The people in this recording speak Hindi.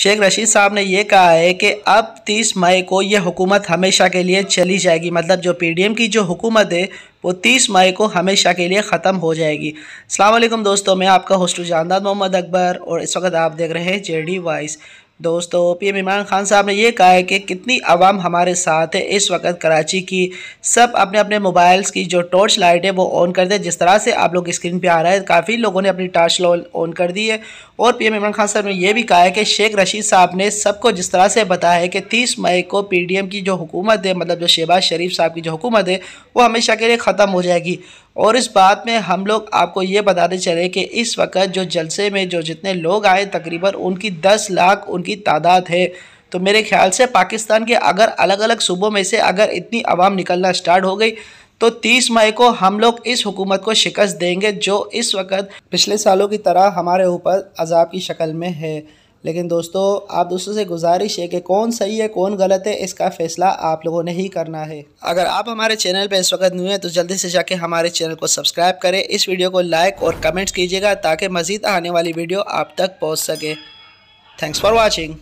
शेख रशीद साहब ने यह कहा है कि अब 30 मई को यह हुकूमत हमेशा के लिए चली जाएगी मतलब जो पीडीएम की जो हुकूमत है वो 30 मई को हमेशा के लिए ख़त्म हो जाएगी अल्लाम दोस्तों मैं आपका होस्ट जानदार मोहम्मद अकबर और इस वक्त आप देख रहे हैं जे डी वाइस दोस्तों पीएम इमरान खान साहब ने यह कहा है कि कितनी आवाम हमारे साथ है इस वक्त कराची की सब अपने अपने मोबाइल्स की जो टॉर्च लाइट है वो ऑन कर दे जिस तरह से आप लोग स्क्रीन पर आ रहा है काफ़ी लोगों ने अपनी टॉर्च ऑन कर दी है और पीएम इमरान खान साहब ने यह भी कहा है कि शेख रशीद साहब ने सबको जिस तरह से बताया है कि तीस मई को पी की जो हुकूमत है मतलब जो शहबाज शरीफ साहब की जो हुकूमत है वो हमेशा के लिए ख़त्म हो जाएगी और इस बात में हम लोग आपको ये बताते चले कि इस वक्त जो जलसे में जो जितने लोग आए तकरीबन उनकी दस लाख उनकी तादाद है तो मेरे ख्याल से पाकिस्तान के अगर अलग अलग सूबों में से अगर इतनी आवाम निकलना स्टार्ट हो गई तो 30 मई को हम लोग इस हुकूमत को शिकस्त देंगे जो इस वक्त पिछले सालों की तरह हमारे ऊपर अजाब की शक्ल में है लेकिन दोस्तों आप दोस्तों से गुजारिश है कि कौन सही है कौन गलत है इसका फ़ैसला आप लोगों ने ही करना है अगर आप हमारे चैनल पर इस वक्त नहीं हैं तो जल्दी से जाके हमारे चैनल को सब्सक्राइब करें इस वीडियो को लाइक और कमेंट्स कीजिएगा ताकि मज़ीद आने वाली वीडियो आप तक पहुँच सके थैंक्स फॉर वॉचिंग